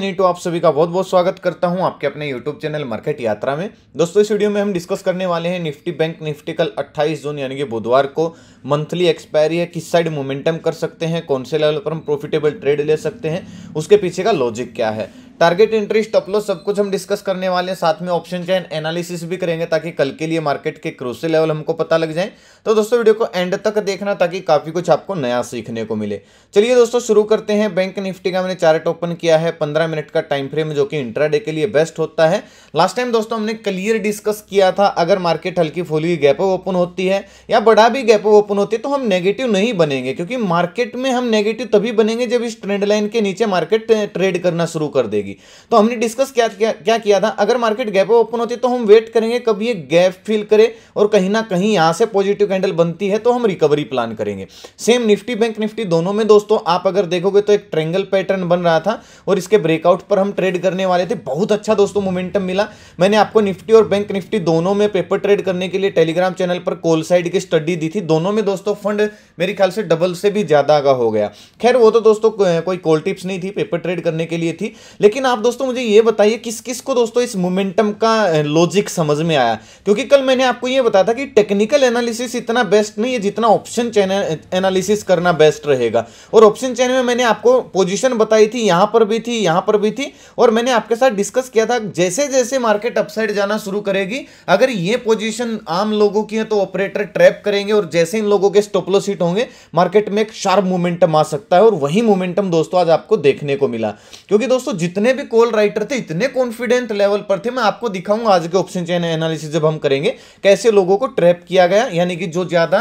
नीटो तो आप सभी का बहुत बहुत स्वागत करता हूं आपके अपने यूट्यूब चैनल मार्केट यात्रा में दोस्तों इस वीडियो में हम डिस्कस करने वाले हैं निफ्टी बैंक निफ्टी कल 28 जून यानी कि बुधवार को मंथली एक्सपायरी है किस साइड मोमेंटम कर सकते हैं कौन से लेवल पर हम प्रॉफिटेबल ट्रेड ले सकते हैं उसके पीछे का लॉजिक क्या है टारगेट इंटरेस्ट स्टॉप लॉस सब कुछ हम डिस्कस करने वाले हैं साथ में ऑप्शन चैन एनालिसिस भी करेंगे ताकि कल के लिए मार्केट के क्रोसे लेवल हमको पता लग जाए तो दोस्तों वीडियो को एंड तक देखना ताकि काफी कुछ आपको नया सीखने को मिले चलिए दोस्तों शुरू करते हैं बैंक निफ्टी का मैंने चार्ट ओपन किया है पंद्रह मिनट का टाइम फ्रेम जो कि इंट्राडे के लिए बेस्ट होता है लास्ट टाइम दोस्तों हमने क्लियर डिस्कस किया था अगर मार्केट हल्की फुल्की गैप ओपन होती है या बड़ा भी गैप ओपन होती है तो हम नेगेटिव नहीं बनेंगे क्योंकि मार्केट में हम नेगेटिव तभी बनेंगे जब इस ट्रेंड लाइन के नीचे मार्केट ट्रेड करना शुरू कर देगी जाएगी तो हमने डिस्कस क्या क्या, क्या किया था अगर मार्केट गैप ओपन होती है तो हम वेट करेंगे कब ये गैप फिल करे और कहीं ना कहीं यहां से पॉजिटिव कैंडल बनती है तो हम रिकवरी प्लान करेंगे सेम निफ्टी बैंक निफ्टी दोनों में दोस्तों आप अगर देखोगे तो एक ट्रेंगल पैटर्न बन रहा था और इसके ब्रेकआउट पर हम ट्रेड करने वाले थे बहुत अच्छा दोस्तों मोमेंटम मिला मैंने आपको निफ्टी और बैंक निफ्टी दोनों में पेपर ट्रेड करने के लिए टेलीग्राम चैनल पर कोल साइड की स्टडी दी थी दोनों में दोस्तों फंड मेरे ख्याल से डबल से भी ज़्यादा का हो गया खैर वो तो दोस्तों कोई कॉल टिप्स नहीं थी पेपर ट्रेड करने के लिए थी लेकिन लेकिन आप दोस्तों मुझे ये बताइए किस किस को दोस्तों इस मोमेंटम का लॉजिक समझ में आया क्योंकि कल मैंने आपको ये बताया था कि टेक्निकल एनालिसिस इतना बेस्ट नहीं है जितना ऑप्शन चैन एनालिसिस करना बेस्ट रहेगा और ऑप्शन चैन में मैंने आपको पोजिशन बताई थी यहाँ पर भी थी यहाँ पर भी थी और मैंने आपके साथ डिस्कस किया था जैसे जैसे मार्केट अपसाइड जाना शुरू करेगी अगर ये पोजिशन आम लोगों की है तो ऑपरेटर ट्रैप करेंगे और जैसे इन लोगों के स्टोपलो सीट होंगे मार्केट में एक शार्प मोमेंटम आ सकता है और वही मोमेंटम दोस्तों आज आपको देखने को मिला क्योंकि दोस्तों जितने जितने भी कॉल राइटर थे इतने कॉन्फिडेंट लेवल पर थे मैं आपको दिखाऊंगा आज के ऑप्शन चेन एनालिसिस जब हम करेंगे कैसे लोगों को ट्रैप किया गया यानी कि जो ज़्यादा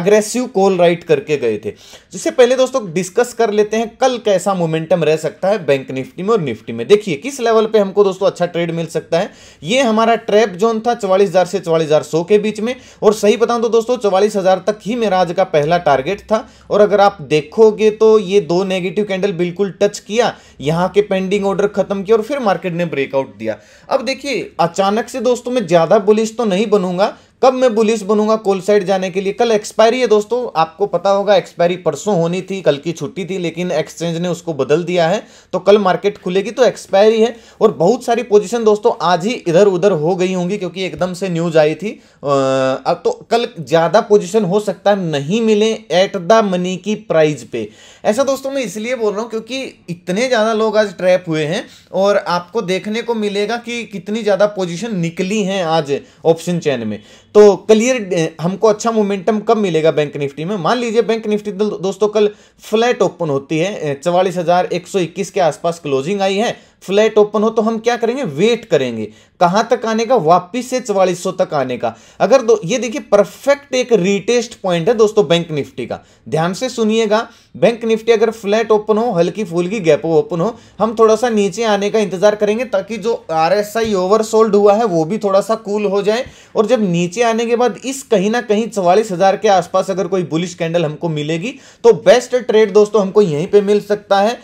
अग्रेसिव कॉल राइट करके गए थे जिससे पहले दोस्तों डिस्कस कर लेते हैं कल कैसा मोमेंटम रह सकता है बैंक निफ्टी में और निफ्टी में देखिए किस लेवल पर हमको दोस्तों अच्छा ट्रेड मिल सकता है ये हमारा ट्रैप जोन था चवालीस से चवालीस के बीच में और सही बताऊँ तो दोस्तों चवालीस तक ही मेरा आज का पहला टारगेट था और अगर आप देखोगे तो ये दो नेगेटिव कैंडल बिल्कुल टच किया यहां के पेंडिंग ट्रेंडिंग ऑर्डर खत्म किया और फिर मार्केट ने ब्रेकआउट दिया अब देखिए अचानक से दोस्तों मैं ज़्यादा बुलिश तो नहीं बनूंगा कब मैं बुलिश बनूंगा कोल साइड जाने के लिए कल एक्सपायरी है दोस्तों आपको पता होगा एक्सपायरी परसों होनी थी कल की छुट्टी थी लेकिन एक्सचेंज ने उसको बदल दिया है तो कल मार्केट खुलेगी तो एक्सपायरी है और बहुत सारी पोजीशन दोस्तों आज ही इधर उधर हो गई होंगी क्योंकि एकदम से न्यूज आई थी अब तो कल ज़्यादा पोजिशन हो सकता है नहीं मिले एट द मनी की प्राइज पे ऐसा दोस्तों मैं इसलिए बोल रहा हूँ क्योंकि इतने ज़्यादा लोग आज ट्रैप हुए हैं और आपको देखने को मिलेगा कि कितनी ज़्यादा पोजिशन निकली हैं आज ऑप्शन चैन में तो क्लियर eh, हमको अच्छा मोमेंटम कब मिलेगा बैंक निफ्टी में मान लीजिए बैंक निफ्टी दोस्तों कल फ्लैट ओपन होती है eh, चवालीस के आसपास क्लोजिंग आई है फ्लैट ओपन हो तो हम क्या करेंगे वेट करेंगे कहां तक आने का वापिस से चवालीस तक आने का अगर दो ये देखिए परफेक्ट एक रिटेस्ट पॉइंट है दोस्तों बैंक निफ्टी का ध्यान से सुनिएगा बैंक निफ्टी अगर फ्लैट ओपन हो हल्की फुल्की गैप ओपन हो हम थोड़ा सा नीचे आने का इंतजार करेंगे ताकि जो आर एस आई ओवरसोल्ड हुआ है वो भी थोड़ा सा कूल हो जाए और जब नीचे आने के बाद इस कहीं ना कहीं चवालीस हजार के आसपास अगर कोई बुलिश कैंडल हमको मिलेगी तो बेस्ट ट्रेड दोस्तों हमको यहीं पर मिल सकता है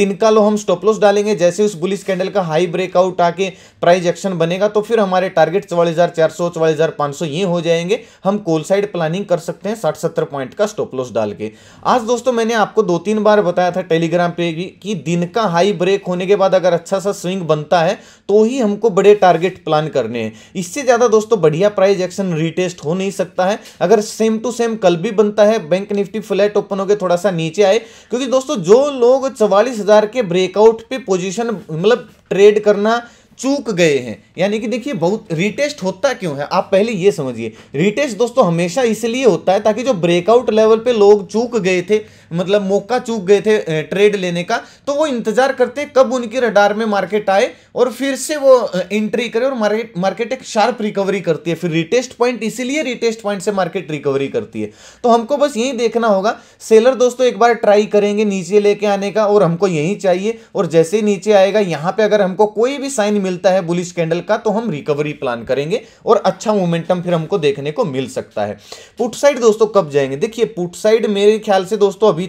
दिन का लो हम स्टॉपलॉस डालेंगे जैसे जैसे उस बुलिस कैंडल का हाई ब्रेकआउट आके प्राइज एक्शन बनेगा तो फिर हमारे टारगेट चौवालीस हजार ये हो जाएंगे हम कोल साइड प्लानिंग कर सकते हैं साठ सत्तर पॉइंट का स्टॉप लॉस डाल के आज दोस्तों मैंने आपको दो तीन बार बताया था टेलीग्राम पे भी कि दिन का हाई ब्रेक होने के बाद अगर अच्छा सा स्विंग बनता है तो ही हमको बड़े टारगेट प्लान करने हैं इससे ज़्यादा दोस्तों बढ़िया प्राइज एक्शन रिटेस्ट हो नहीं सकता है अगर सेम टू सेम कल भी बनता है बैंक निफ्टी फ्लैट ओपन होकर थोड़ा सा नीचे आए क्योंकि दोस्तों जो लोग चवालीस के ब्रेकआउट पे पोजिशन ऑप्शन मतलब ट्रेड करना चूक गए हैं यानी कि देखिए बहुत रिटेस्ट होता क्यों है आप पहले ये समझिए रिटेस्ट दोस्तों हमेशा इसलिए होता है ताकि जो ब्रेकआउट लेवल पे लोग चूक गए थे मतलब मौका चूक गए थे ट्रेड लेने का तो वो इंतजार करते कब उनकी रडार में मार्केट आए और फिर से वो एंट्री करे और मार्केट एक शार्प रिकवरी करती है फिर रिटेस्ट पॉइंट इसीलिए रिटेस्ट पॉइंट से मार्केट रिकवरी करती है तो हमको बस यही देखना होगा सेलर दोस्तों एक बार ट्राई करेंगे नीचे लेके आने का और हमको यही चाहिए और जैसे ही नीचे आएगा यहां पे अगर हमको कोई भी साइन मिलता है बुलिश कैंडल का तो हम रिकवरी प्लान करेंगे और अच्छा मोमेंटम फिर हमको देखने को मिल सकता है पुट साइड दोस्तों कब जाएंगे देखिए पुट साइड मेरे ख्याल से दोस्तों अभी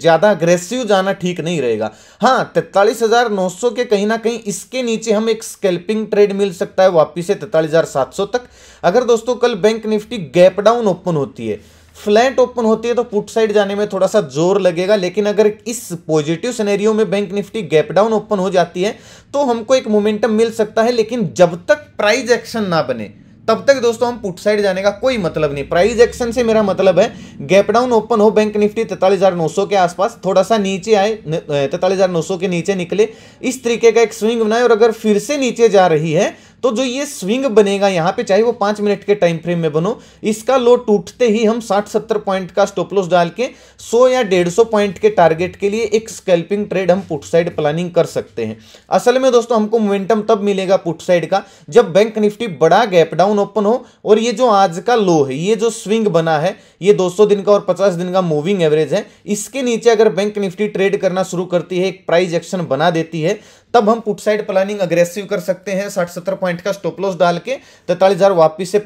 ज़्यादा अग्रेसिव जाना ठीक नहीं रहेगा हाँ तैतालीस हज़ार नौ सौ के कहीं ना कहीं इसके नीचे हम एक स्केल्पिंग ट्रेड मिल सकता है वापिस से तैतालीस हज़ार सात सौ तक अगर दोस्तों कल bank Nifty gap down open होती है फ्लैट ओपन होती है तो पुट साइड जाने में थोड़ा सा जोर लगेगा लेकिन अगर इस पॉजिटिव सिनेरियो में bank Nifty gap down open हो जाती है तो हमको एक मोमेंटम मिल सकता है लेकिन जब तक प्राइज एक्शन ना बने तब तक दोस्तों हम पुट साइड जाने का कोई मतलब नहीं प्राइस एक्शन से मेरा मतलब है गैप डाउन ओपन हो बैंक निफ्टी तैतालीस हजार नौ सौ के आसपास थोड़ा सा नीचे आए तैतालीस हजार नौ सौ के नीचे निकले इस तरीके का एक स्विंग बनाए और अगर फिर से नीचे जा रही है तो जो ये स्विंग बनेगा यहां पे चाहे वो पांच मिनट के टाइम फ्रेम में बनो इसका लो टूटते ही हम साठ सत्तर पॉइंट का स्टोपलोस डाल के सौ या डेढ़ सौ पॉइंट के टारगेट के लिए एक स्केल्पिंग ट्रेड हम पुट साइड प्लानिंग कर सकते हैं असल में दोस्तों हमको मोमेंटम तब मिलेगा पुट साइड का जब बैंक निफ्टी बड़ा गैप डाउन ओपन हो और ये जो आज का लो है ये जो स्विंग बना है ये दो दिन का और पचास दिन का मूविंग एवरेज है इसके नीचे अगर बैंक निफ्टी ट्रेड करना शुरू करती है एक प्राइज एक्शन बना देती है तब हम पुट साइड प्लानिंग अग्रेसिव कर सकते हैं साठ सत्तर पॉइंट का स्टॉप लॉस डाल के तैतालीस हज़ार वापिस से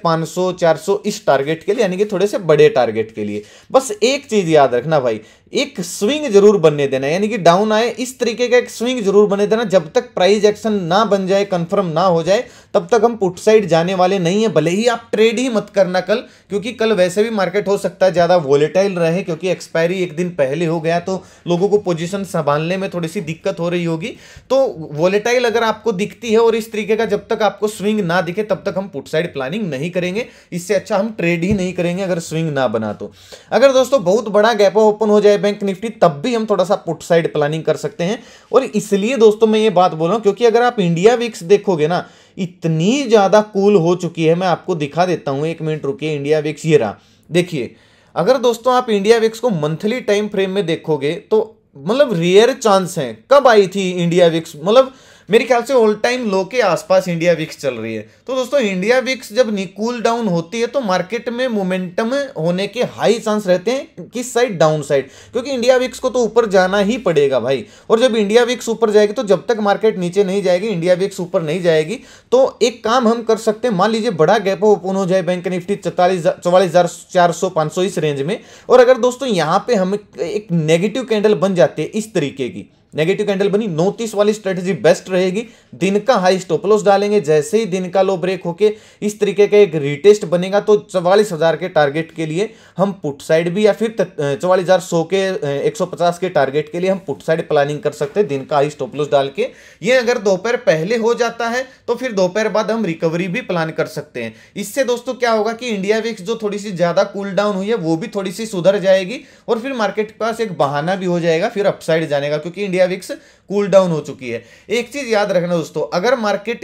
चार सौ इस टारगेट के लिए यानी कि थोड़े से बड़े टारगेट के लिए बस एक चीज़ याद रखना भाई एक स्विंग जरूर बनने देना यानी कि डाउन आए इस तरीके का एक स्विंग जरूर बने देना जब तक प्राइस एक्शन ना बन जाए कंफर्म ना हो जाए तब तक हम पुट साइड जाने वाले नहीं है भले ही आप ट्रेड ही मत करना कल क्योंकि कल वैसे भी मार्केट हो सकता है ज़्यादा वोलेटाइल रहे क्योंकि एक्सपायरी एक दिन पहले हो गया तो लोगों को पोजिशन संभालने में थोड़ी सी दिक्कत हो रही होगी तो वोलेटाइल अगर आपको दिखती है और इस तरीके का जब तक आपको स्विंग ना दिखे तब तक हम पुट साइड प्लानिंग नहीं करेंगे इससे अच्छा हम ट्रेड ही नहीं करेंगे अगर स्विंग ना बना तो अगर दोस्तों बहुत बड़ा गैप ओपन हो जाए बैंक निफ्टी तब भी हम थोड़ा सा पुट साइड प्लानिंग कर सकते हैं और इसलिए दोस्तों मैं ये बात बोल रहा हूँ क्योंकि अगर आप इंडिया विक्स देखोगे ना इतनी ज़्यादा कूल हो चुकी है मैं आपको दिखा देता हूँ एक मिनट रुकी इंडिया विक्स ये रहा देखिए अगर दोस्तों आप इंडिया विक्स को मंथली टाइम फ्रेम में देखोगे तो मतलब रेयर चांस है कब आई थी इंडिया विक्स मतलब मेरे ख्याल से ऑल टाइम लो के आसपास इंडिया विक्स चल रही है तो दोस्तों इंडिया विक्स जब निकूल डाउन होती है तो मार्केट में मोमेंटम होने के हाई चांस रहते हैं किस साइड डाउन साइड क्योंकि इंडिया विक्स को तो ऊपर जाना ही पड़ेगा भाई और जब इंडिया विक्स ऊपर जाएगी तो जब तक मार्केट नीचे नहीं जाएगी इंडिया विक्स ऊपर नहीं जाएगी तो एक काम हम कर सकते हैं मान लीजिए बड़ा गैप ओपन हो जाए बैंक निफ्टी चौतालीस चौवालीस हजार चार सौ पांच सौ इस रेंज में और अगर दोस्तों यहाँ पे हम एक नेगेटिव कैंडल बन जाती है इस तरीके की नेगेटिव कैंडल बनी नोटिस वाली स्ट्रेटेजी बेस्ट रहेगी दिन का हाई स्टॉप लॉस डालेंगे जैसे ही दिन का लो ब्रेक होके इस तरीके का एक रिटेस्ट बनेगा तो चवालीस हजार के टारगेट के लिए हम पुट साइड भी या फिर चवालीस हजार सौ के एक सौ पचास के टारगेट के लिए हम पुट साइड प्लानिंग कर सकते हैं दिन का हाई स्टॉप लॉस डाल के ये अगर दोपहर पहले हो जाता है तो फिर दोपहर बाद हम रिकवरी भी प्लान कर सकते हैं इससे दोस्तों क्या होगा कि इंडिया विक्स जो थोड़ी सी ज्यादा कूल डाउन हुई है वो भी थोड़ी सी सुधर जाएगी और फिर मार्केट के पास एक बहाना भी हो जाएगा फिर अपसाइड जाने का क्योंकि India India VIX cool down हो चुकी है एक चीज याद रखना दोस्तों अगर मार्केट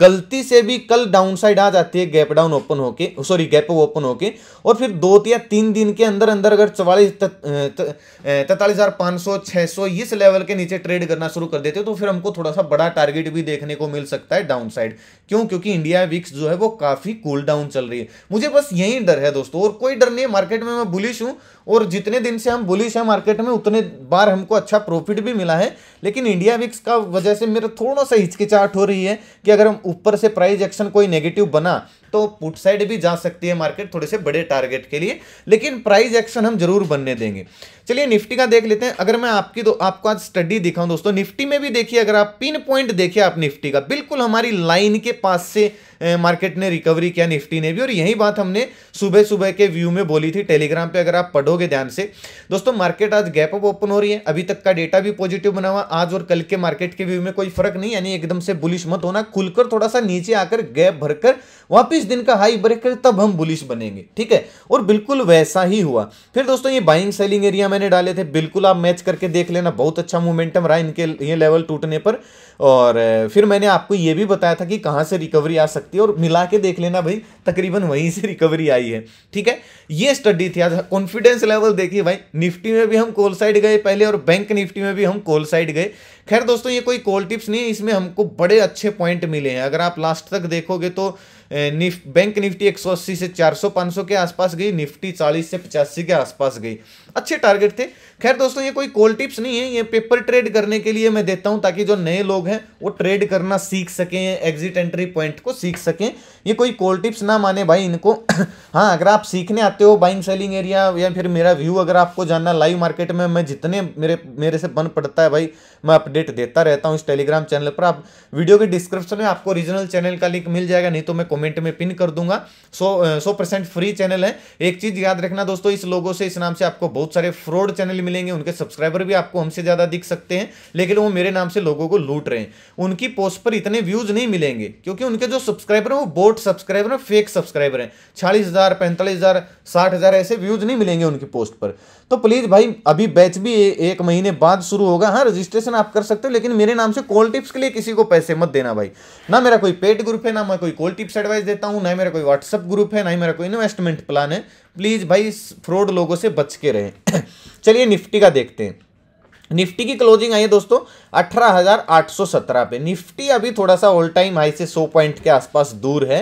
गलती से भी कल डाउन साइड आ जाती है गैप डाउन ओपन होके सॉरी गैप ओपन होके और फिर दो या तीन दिन के अंदर अंदर अगर चवालीस तैतालीस हजार पांच सौ इस लेवल के नीचे ट्रेड करना शुरू कर देते हो तो फिर हमको थोड़ा सा बड़ा टारगेट भी देखने को मिल सकता है डाउन साइड क्यों क्योंकि इंडिया विक्स जो है वो काफी कूल डाउन चल रही है मुझे बस यही डर है दोस्तों और कोई डर नहीं है मार्केट में मैं बुलिश हूं और जितने दिन से हम बुलिश है मार्केट में उतने बार हमको अच्छा प्रॉफिट भी मिला है लेकिन इंडिया विक्स का वजह से मेरा थोड़ा सा हिचकिचाहट हो रही है कि अगर हम ऊपर से प्राइस एक्शन कोई नेगेटिव बना तो पुट साइड भी जा सकती है मार्केट थोड़े से बड़े टारगेट के लिए लेकिन प्राइस एक्शन हम जरूर बनने देंगे चलिए निफ्टी का देख लेते हैं अगर मैं आपकी तो आपको आज स्टडी दिखाऊं दोस्तों निफ्टी में भी देखिए अगर आप पिन पॉइंट देखिए आप निफ्टी का बिल्कुल हमारी लाइन के पास से मार्केट ने रिकवरी किया निफ्टी ने भी और यही बात हमने सुबह सुबह के व्यू में बोली थी टेलीग्राम पे अगर आप पढ़ोगे ध्यान से दोस्तों मार्केट आज गैप अप ओपन हो रही है अभी तक का डेटा भी पॉजिटिव बना हुआ आज और कल के मार्केट के व्यू में कोई फर्क नहीं यानी एकदम से बुलिश मत होना खुलकर थोड़ा सा नीचे आकर गैप भरकर वापिस दिन का हाई ब्रेक कर तब हम बुलिश बनेंगे ठीक है और बिल्कुल वैसा ही हुआ फिर दोस्तों ये बाइंग सेलिंग एरिया मैंने डाले थे बिल्कुल आप मैच करके देख लेना बहुत अच्छा मोमेंटम रहा इनके ये लेवल टूटने पर और फिर मैंने आपको ये भी बताया था कि कहाँ से रिकवरी आ सकती सकती है और मिला के देख लेना भाई तकरीबन वहीं से रिकवरी आई है ठीक है ये स्टडी थी आज कॉन्फिडेंस लेवल देखिए भाई निफ्टी में भी हम कॉल साइड गए पहले और बैंक निफ्टी में भी हम कॉल साइड गए खैर दोस्तों ये कोई कॉल टिप्स नहीं है इसमें हमको बड़े अच्छे पॉइंट मिले हैं अगर आप लास्ट तक देखोगे तो निफ बैंक निफ्टी 180 से 400 500 के आसपास गई निफ्टी 40 से 85 के आसपास गई अच्छे टारगेट थे खैर दोस्तों ये कोई कोल टिप्स नहीं है ये पेपर ट्रेड करने के लिए मैं देता हूं ताकि जो नए लोग हैं वो ट्रेड करना सीख सकें एग्जिट एंट्री पॉइंट को सीख सकें ये कोई कोल टिप्स ना माने भाई इनको हाँ अगर आप सीखने आते हो बाइंग सेलिंग एरिया या फिर मेरा व्यू अगर आपको जानना लाइव मार्केट में मैं जितने मेरे मेरे से बन पड़ता है भाई मैं अपडेट देता रहता हूँ इस टेलीग्राम चैनल पर आप वीडियो के डिस्क्रिप्शन में आपको रीजनल चैनल का लिंक मिल जाएगा नहीं तो मैं कॉमेंट में पिन कर दूंगा सो सौ फ्री चैनल है एक चीज़ याद रखना दोस्तों इस लोगों से इस नाम से आपको बहुत सारे फ्रॉड चैनल मिलेंगे उनके सब्सक्राइबर भी आपको हमसे ज़्यादा दिख सकते हैं लेकिन वो मेरे नाम से लोगों को लूट रहे हैं उनकी पोस्ट पर इतने व्यूज़ नहीं मिलेंगे क्योंकि उनके जो सब्सक्राइबर हैं वो बोट सब्सक्राइबर हैं फेक सब्सक्राइबर हैं छियालीस हज़ार पैंतालीस हज़ार साठ हज़ार ऐसे व्यूज़ नहीं मिलेंगे उनकी पोस्ट पर तो प्लीज़ भाई अभी बैच भी एक महीने बाद शुरू होगा हाँ रजिस्ट्रेशन रजिस्ट्रेशन आप कर सकते हो लेकिन मेरे नाम से कॉल टिप्स के लिए किसी को पैसे मत देना भाई ना मेरा कोई पेड ग्रुप है ना मैं कोई कॉल टिप्स एडवाइस देता हूँ ना मेरा कोई व्हाट्सअप ग्रुप है ना ही मेरा कोई इन्वेस्टमेंट प्लान है प्लीज़ भाई फ्रॉड लोगों से बच के रहे चलिए निफ्टी का देखते हैं निफ्टी की क्लोजिंग आई है दोस्तों 18,817 पे निफ्टी अभी थोड़ा सा ऑल टाइम हाई से 100 पॉइंट के आसपास दूर है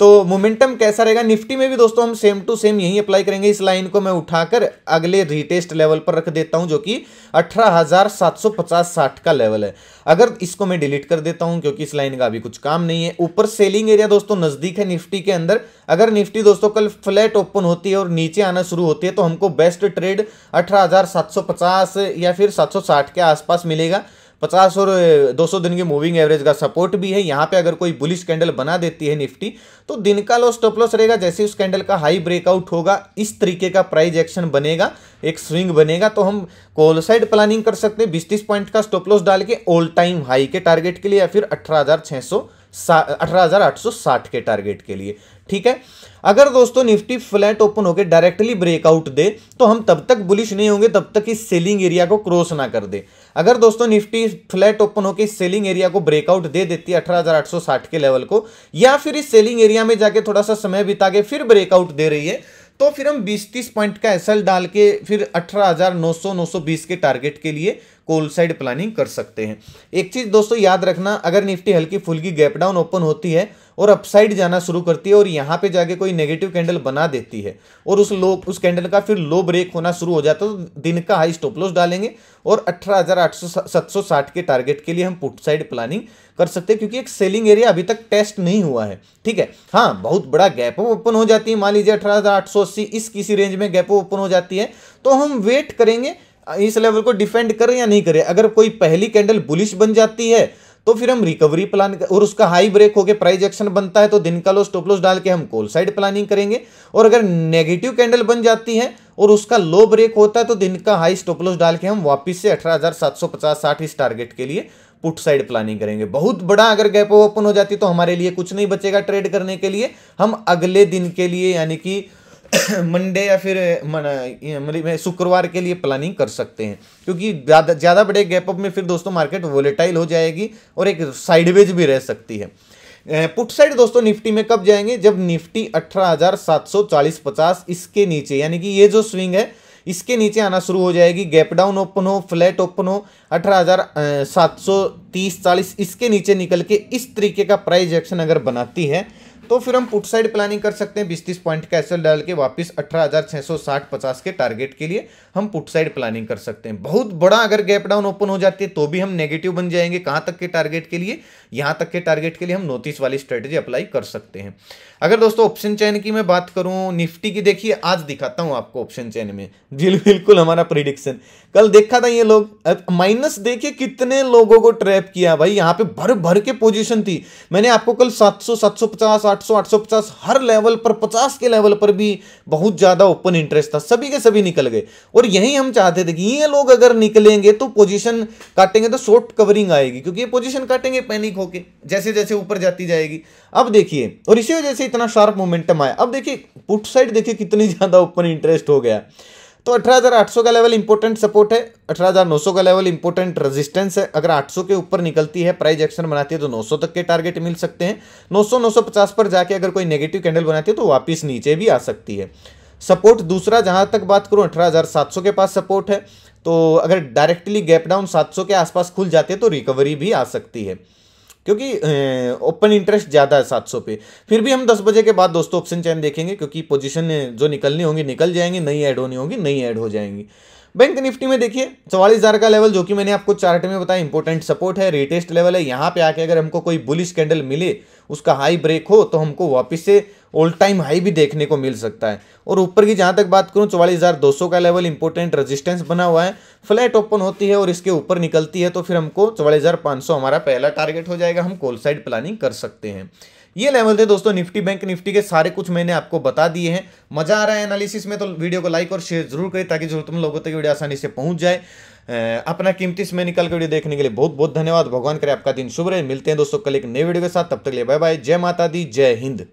तो मोमेंटम कैसा रहेगा निफ्टी में भी दोस्तों हम सेम टू सेम यही अप्लाई करेंगे इस लाइन को मैं उठाकर अगले रिटेस्ट लेवल पर रख देता हूं जो कि अठारह हजार सात सौ पचास साठ का लेवल है अगर इसको मैं डिलीट कर देता हूं क्योंकि इस लाइन का अभी कुछ काम नहीं है ऊपर सेलिंग एरिया दोस्तों नजदीक है निफ्टी के अंदर अगर निफ्टी दोस्तों कल फ्लैट ओपन होती है और नीचे आना शुरू होती है तो हमको बेस्ट ट्रेड अठारह या फिर सात के आसपास मिलेगा पचास और दो सौ दिन की मूविंग एवरेज का सपोर्ट भी है यहाँ पे अगर कोई बुलिश कैंडल बना देती है निफ्टी तो दिन का लो स्टॉप लॉस रहेगा जैसे उस कैंडल का हाई ब्रेकआउट होगा इस तरीके का प्राइज एक्शन बनेगा एक स्विंग बनेगा तो हम कॉल साइड प्लानिंग कर सकते हैं बीस तीस पॉइंट का स्टॉप लॉस डाल के ऑल टाइम हाई के टारगेट के लिए या फिर अठारह अठारह के टारगेट के लिए ठीक है अगर दोस्तों निफ्टी फ्लैट ओपन होकर डायरेक्टली ब्रेकआउट दे तो हम तब तक बुलिश नहीं होंगे तब तक इस सेलिंग एरिया को क्रॉस ना कर दे अगर दोस्तों निफ्टी फ्लैट ओपन होकर इस सेलिंग एरिया को ब्रेकआउट दे देती है 18,860 के लेवल को या फिर इस सेलिंग एरिया में जाके थोड़ा सा समय बिता के फिर ब्रेकआउट दे रही है तो फिर हम 20-30 पॉइंट का एसएल डाल के फिर 18,900-920 के टारगेट के लिए कोल साइड प्लानिंग कर सकते हैं एक चीज़ दोस्तों याद रखना अगर निफ्टी हल्की फुल्की गैप डाउन ओपन होती है और अपसाइड जाना शुरू करती है और यहाँ पे जाके कोई नेगेटिव कैंडल बना देती है और उस लो उस कैंडल का फिर लो ब्रेक होना शुरू हो जाता है तो दिन का हाई स्टॉप लॉस डालेंगे और 18,760 के टारगेट के लिए हम पुट साइड प्लानिंग कर सकते हैं क्योंकि एक सेलिंग एरिया अभी तक टेस्ट नहीं हुआ है ठीक है हाँ बहुत बड़ा गैप ओपन हो जाती है मान लीजिए अठारह इस किसी रेंज में गैप ओपन हो जाती है तो हम वेट करेंगे इस लेवल को डिफेंड करें या नहीं करें अगर कोई पहली कैंडल बुलिश बन जाती है तो फिर हम रिकवरी प्लान और उसका हाई ब्रेक होकर प्राइज एक्शन बनता है तो दिन का लो स्टॉप लॉस डाल के हम कोल साइड प्लानिंग करेंगे और अगर नेगेटिव कैंडल बन जाती है और उसका लो ब्रेक होता है तो दिन का हाई स्टॉप लॉस डाल के हम वापस से अठारह हजार सात सौ पचास साठ इस टारगेट के लिए पुट साइड प्लानिंग करेंगे बहुत बड़ा अगर गैप ओपन हो जाती तो हमारे लिए कुछ नहीं बचेगा ट्रेड करने के लिए हम अगले दिन के लिए यानी कि मंडे या फिर मना मतलब शुक्रवार के लिए प्लानिंग कर सकते हैं क्योंकि ज़्यादा ज़्यादा बड़े गैप अप में फिर दोस्तों मार्केट वोलेटाइल हो जाएगी और एक साइडवेज भी रह सकती है पुट साइड दोस्तों निफ्टी में कब जाएंगे जब निफ्टी अठारह 50 इसके नीचे यानी कि ये जो स्विंग है इसके नीचे आना शुरू हो जाएगी गैप डाउन ओपन हो फ्लैट ओपन हो अठारह तीस चालीस इसके नीचे निकल के इस तरीके का प्राइस एक्शन अगर बनाती है तो फिर हम पुट साइड प्लानिंग कर सकते हैं बीस तीस पॉइंट का एसएल डाल के वापस अठारह के टारगेट के लिए हम पुट साइड प्लानिंग कर सकते हैं बहुत बड़ा अगर गैप डाउन ओपन हो जाती है तो भी हम नेगेटिव बन जाएंगे कहाँ तक के टारगेट के लिए यहाँ तक के टारगेट के लिए हम नोटिस वाली स्ट्रेटेजी अप्लाई कर सकते हैं अगर दोस्तों ऑप्शन चैन की मैं बात करूँ निफ्टी की देखिए आज दिखाता हूँ आपको ऑप्शन चैन में जी बिल्कुल हमारा प्रिडिक्शन कल देखा था ये लोग माइनस देखिए कितने लोगों को ट्रैप किया भाई यहाँ पे भर भर के पोजिशन थी मैंने आपको कल सात सौ 800 850 हर लेवल पर 50 के लेवल पर भी बहुत ज़्यादा ओपन इंटरेस्ट था सभी के सभी निकल गए और यही हम चाहते थे कि ये लोग अगर निकलेंगे तो पोजीशन काटेंगे तो शॉर्ट कवरिंग आएगी क्योंकि ये पोजीशन काटेंगे पैनिक होके जैसे जैसे ऊपर जाती जाएगी अब देखिए और इसी वजह से इतना शार्प मोमेंटम आया अब देखिए पुट साइड देखिए कितनी ज़्यादा ओपन इंटरेस्ट हो गया तो 18,800 का लेवल इंपोर्टेंट सपोर्ट है 18,900 का लेवल इंपोर्टेंट रेजिस्टेंस है अगर 800 के ऊपर निकलती है प्राइस एक्शन बनाती है तो 900 तक के टारगेट मिल सकते हैं 900 950 पर जाके अगर कोई नेगेटिव कैंडल बनाती है तो वापस नीचे भी आ सकती है सपोर्ट दूसरा जहां तक बात करूं अठारह के पास सपोर्ट है तो अगर डायरेक्टली गैप डाउन सौ के आसपास खुल जाते हैं तो रिकवरी भी आ सकती है क्योंकि ओपन इंटरेस्ट ज़्यादा है सात सौ पे फिर भी हम दस बजे के बाद दोस्तों ऑप्शन चैन देखेंगे क्योंकि पोजीशन जो निकलनी होंगी निकल जाएंगी नई ऐड होनी होगी नई ऐड हो जाएंगी बैंक निफ्टी में देखिए चौवालीस हज़ार का लेवल जो कि मैंने आपको चार्ट में बताया इंपॉर्टेंट सपोर्ट है रेटेस्ट लेवल है यहाँ पे आके अगर हमको कोई बुलिश कैंडल मिले उसका हाई ब्रेक हो तो हमको वापस से ऑल टाइम हाई भी देखने को मिल सकता है और ऊपर की जहाँ तक बात करूँ चौवालीस हज़ार दो सौ का लेवल इंपॉर्टेंट रेजिस्टेंस बना हुआ है फ्लैट ओपन होती है और इसके ऊपर निकलती है तो फिर हमको चौवालीस हज़ार पांच सौ हमारा पहला टारगेट हो जाएगा हम कोल साइड प्लानिंग कर सकते हैं ये लेवल थे दोस्तों निफ्टी बैंक निफ्टी के सारे कुछ मैंने आपको बता दिए हैं मजा आ रहा है एनालिसिस में तो वीडियो को लाइक और शेयर जरूर करें ताकि जरूरत तुम लोगों तक वीडियो आसानी से पहुंच जाए अपना कीमती समय निकल के वीडियो देखने के लिए बहुत बहुत धन्यवाद भगवान करे आपका दिन शुभ रहे मिलते हैं दोस्तों कल एक नए वीडियो के साथ तब तक लिए बाय बाय जय माता दी जय हिंद